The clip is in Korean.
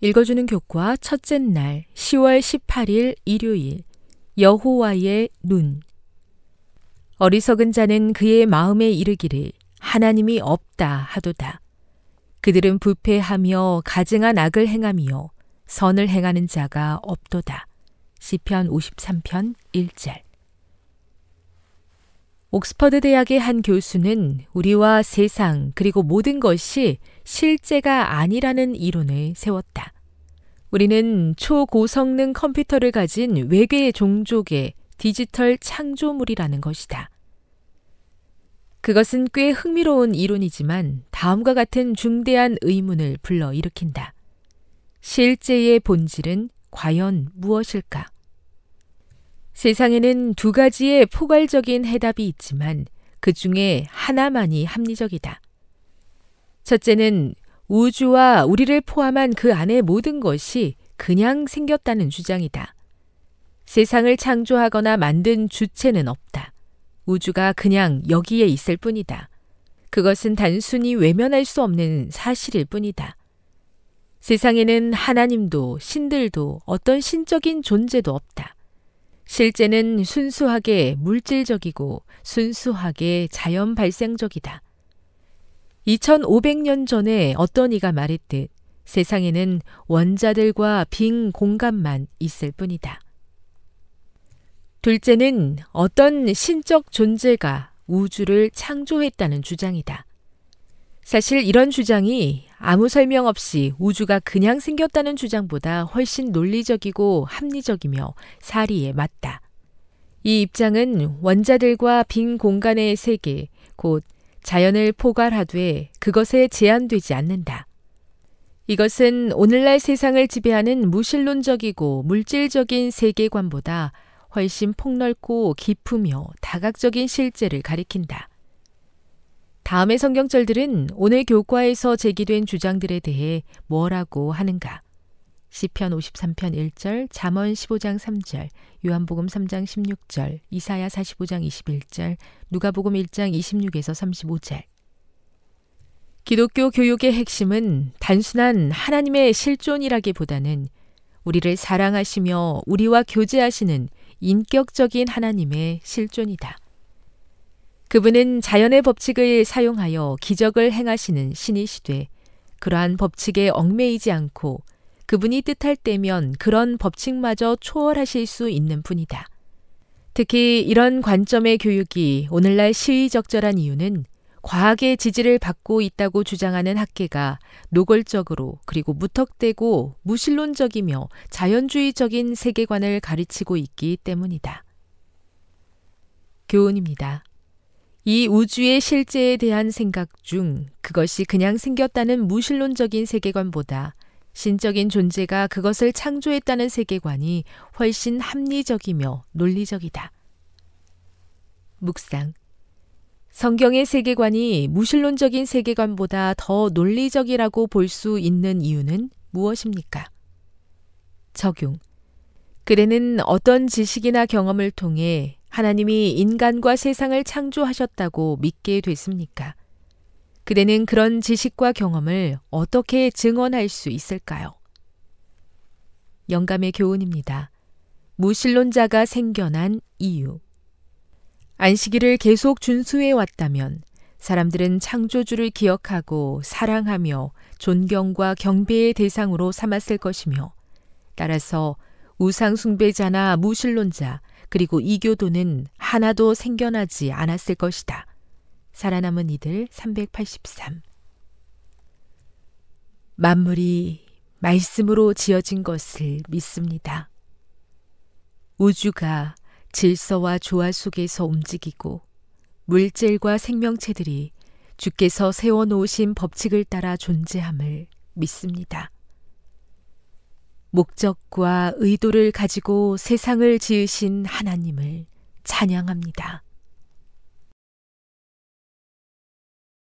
읽어주는 교과 첫째 날 10월 18일 일요일 여호와의 눈 어리석은 자는 그의 마음에 이르기를 하나님이 없다 하도다. 그들은 부패하며 가증한 악을 행하며 선을 행하는 자가 없도다. 시편 53편 1절 옥스퍼드 대학의 한 교수는 우리와 세상 그리고 모든 것이 실제가 아니라는 이론을 세웠다. 우리는 초고성능 컴퓨터를 가진 외계 의 종족의 디지털 창조물이라는 것이다. 그것은 꽤 흥미로운 이론이지만 다음과 같은 중대한 의문을 불러일으킨다. 실제의 본질은 과연 무엇일까? 세상에는 두 가지의 포괄적인 해답이 있지만 그 중에 하나만이 합리적이다. 첫째는 우주와 우리를 포함한 그 안의 모든 것이 그냥 생겼다는 주장이다. 세상을 창조하거나 만든 주체는 없다. 우주가 그냥 여기에 있을 뿐이다. 그것은 단순히 외면할 수 없는 사실일 뿐이다. 세상에는 하나님도 신들도 어떤 신적인 존재도 없다. 실제는 순수하게 물질적이고 순수하게 자연 발생적이다. 2500년 전에 어떤 이가 말했듯 세상에는 원자들과 빈 공간만 있을 뿐이다. 둘째는 어떤 신적 존재가 우주를 창조했다는 주장이다. 사실 이런 주장이 아무 설명 없이 우주가 그냥 생겼다는 주장보다 훨씬 논리적이고 합리적이며 사리에 맞다. 이 입장은 원자들과 빈 공간의 세계, 곧 자연을 포괄하되 그것에 제한되지 않는다. 이것은 오늘날 세상을 지배하는 무신론적이고 물질적인 세계관보다 훨씬 폭넓고 깊으며 다각적인 실제를 가리킨다. 다음의 성경절들은 오늘 교과에서 제기된 주장들에 대해 뭐라고 하는가? 시편 53편 1절, 잠언 15장 3절, 요한복음 3장 16절, 이사야 45장 21절, 누가복음 1장 26에서 35절. 기독교 교육의 핵심은 단순한 하나님의 실존이라기보다는 우리를 사랑하시며 우리와 교제하시는 인격적인 하나님의 실존이다. 그분은 자연의 법칙을 사용하여 기적을 행하시는 신이시되 그러한 법칙에 얽매이지 않고 그분이 뜻할 때면 그런 법칙마저 초월하실 수 있는 분이다. 특히 이런 관점의 교육이 오늘날 시의적절한 이유는 과학의 지지를 받고 있다고 주장하는 학계가 노골적으로 그리고 무턱대고 무신론적이며 자연주의적인 세계관을 가르치고 있기 때문이다. 교훈입니다. 이 우주의 실제에 대한 생각 중 그것이 그냥 생겼다는 무신론적인 세계관보다 신적인 존재가 그것을 창조했다는 세계관이 훨씬 합리적이며 논리적이다. 묵상. 성경의 세계관이 무신론적인 세계관보다 더 논리적이라고 볼 수 있는 이유는 무엇입니까? 적용. 그대는 어떤 지식이나 경험을 통해 하나님이 인간과 세상을 창조하셨다고 믿게 됐습니까? 그대는 그런 지식과 경험을 어떻게 증언할 수 있을까요? 영감의 교훈입니다. 무신론자가 생겨난 이유. 안식일을 계속 준수해 왔다면 사람들은 창조주를 기억하고 사랑하며 존경과 경배의 대상으로 삼았을 것이며 따라서 우상숭배자나 무신론자, 그리고 이교도는 하나도 생겨나지 않았을 것이다. 살아남은 이들 383. 만물이 말씀으로 지어진 것을 믿습니다. 우주가 질서와 조화 속에서 움직이고 물질과 생명체들이 주께서 세워놓으신 법칙을 따라 존재함을 믿습니다. 목적과 의도를 가지고 세상을 지으신 하나님을 찬양합니다.